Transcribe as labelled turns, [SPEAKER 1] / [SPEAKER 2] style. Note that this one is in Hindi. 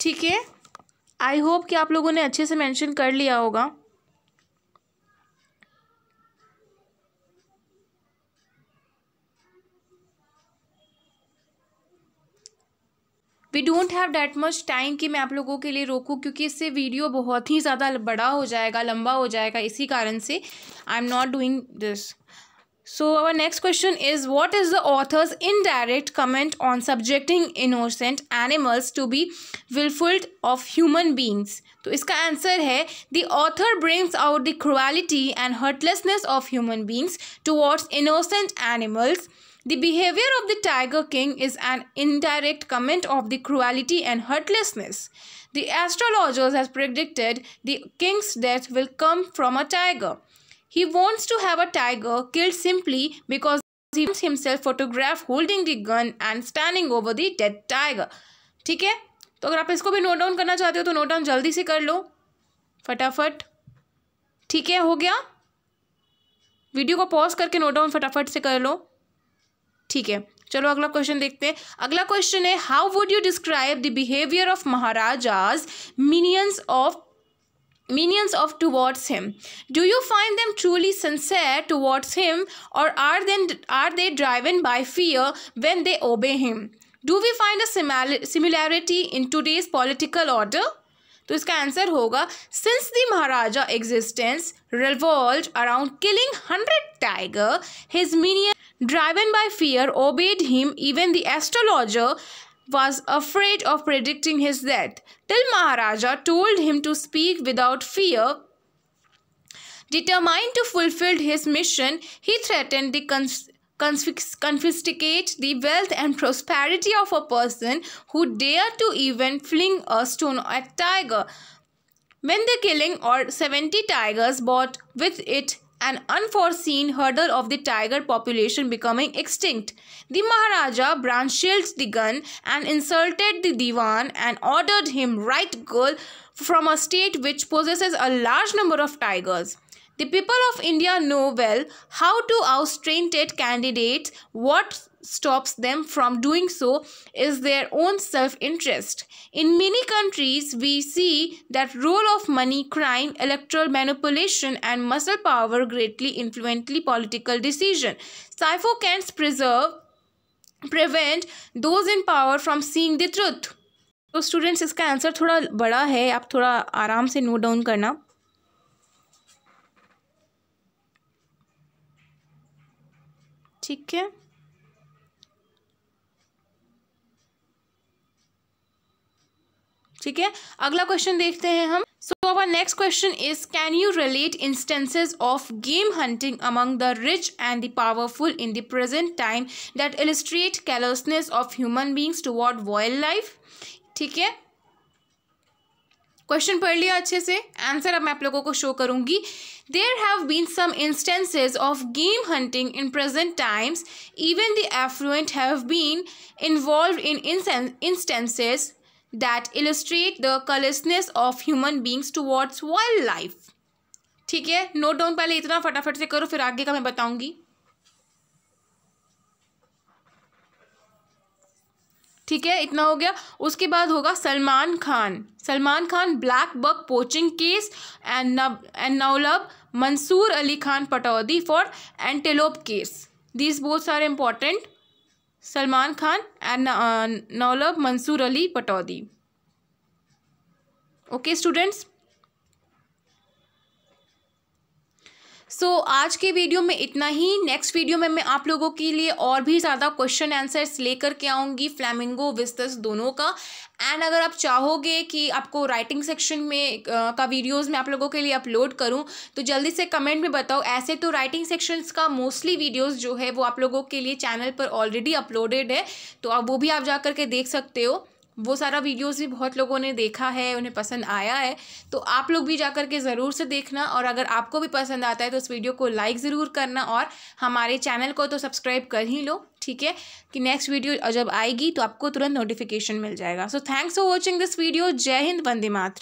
[SPEAKER 1] ठीक है आई होप कि आप लोगों ने अच्छे से मेंशन कर लिया होगा we don't have that much time कि मैं आप लोगों के लिए रोकूं क्योंकि इससे वीडियो बहुत ही ज़्यादा बड़ा हो जाएगा लंबा हो जाएगा इसी कारण से I am not doing this So our next question is what is the author's indirect comment on subjecting innocent animals to be willful of human beings? So its answer is the author brings out the cruelty and hurtlessness of human beings towards innocent animals. The behavior of the Tiger King is an indirect comment of the cruelty and hurtlessness. The astrologers has predicted the king's death will come from a tiger. He wants to have a tiger killed simply because he wants himself photograph holding the gun and standing over the dead tiger. ठीक है तो अगर आप इसको भी नोट डाउन करना चाहते हो तो नोट डाउन जल्दी से कर लो फटाफट ठीक है हो गया वीडियो को पॉज करके नोट डाउन फटाफट से कर लो ठीक है चलो अगला क्वेश्चन देखते हैं अगला क्वेश्चन है how would you describe the behaviour of Maharaja's minions of minions of towards him do you find them truly sincere towards him or are them are they driven by fear when they obey him do we find a similarity in today's political order तो इसका आंसर होगा since the Maharaja existence revolve around killing hundred tiger his minion driven by fear obeyed him even the astrologer was afraid of predicting his death, till Maharaja told him to speak without fear. Determined to fulfill his mission, he threatened to confiscate the wealth and prosperity of a person who dared to even fling a stone at tiger. When the killing or 70 tigers brought with it an unforeseen hurdle of the tiger population becoming extinct. The Maharaja brandished the gun and insulted the Diwan and ordered him right girl from a state which possesses a large number of tigers. The people of India know well how to oust tainted candidates, what stops them from doing so is their own self-interest. In many countries, we see that role of money, crime, electoral manipulation and muscle power greatly influence political decision. Sifo can preserve, prevent those in power from seeing the truth. So students, इसका answer थोड़ा बड़ा है आप थोड़ा आराम से note down karna. ठीक है ठीक है अगला क्वेश्चन देखते हैं हम so our next question is can you relate instances of game hunting among the rich and the powerful in the present time that illustrate callousness of human beings toward wild life ठीक है क्वेश्चन पढ़ लिया अच्छे से आंसर अब मैं आप लोगों को शो करूंगी there have been some instances of game hunting in present times even the affluent have been involve in instances that illustrate the human of human beings towards wildlife ठीक है नोट डाउन पहले इतना फटाफट से करो फिर आगे का मैं बताऊंगी ठीक है इतना हो गया उसके बाद होगा Salman Khan Salman Khan black buck poaching case and and Nawab Mansoor Ali Khan Pataudi for antelope case this बहुत सारे important Salman Khan and Nawab Mansoor Ali Pataudi okay students so so, आज के वीडियो में इतना ही नेक्स्ट वीडियो में मैं आप लोगों के लिए और भी ज़्यादा क्वेश्चन आंसर्स लेकर के आऊँगी फ्लैमिंगो विस्तस दोनों का एंड अगर आप चाहोगे कि आपको राइटिंग सेक्शन में आ, का वीडियोस मैं आप लोगों के लिए अपलोड करूं तो जल्दी से कमेंट में बताओ ऐसे तो राइटिंग सेक्शंस का मोस्टली वीडियोस जो है वो आप लोगों के लिए चैनल पर ऑलरेडी अपलोडेड है तो आप वो भी आप जा करके देख सकते हो वो सारा वीडियोस भी बहुत लोगों ने देखा है उन्हें पसंद आया है तो आप लोग भी जाकर के ज़रूर से देखना और अगर आपको भी पसंद आता है तो उस वीडियो को लाइक ज़रूर करना और हमारे चैनल को तो सब्सक्राइब कर ही लो ठीक है कि नेक्स्ट वीडियो जब आएगी तो आपको तुरंत नोटिफिकेशन मिल जाएगा so thanks for watching this video जय हिंद वंदे मातृ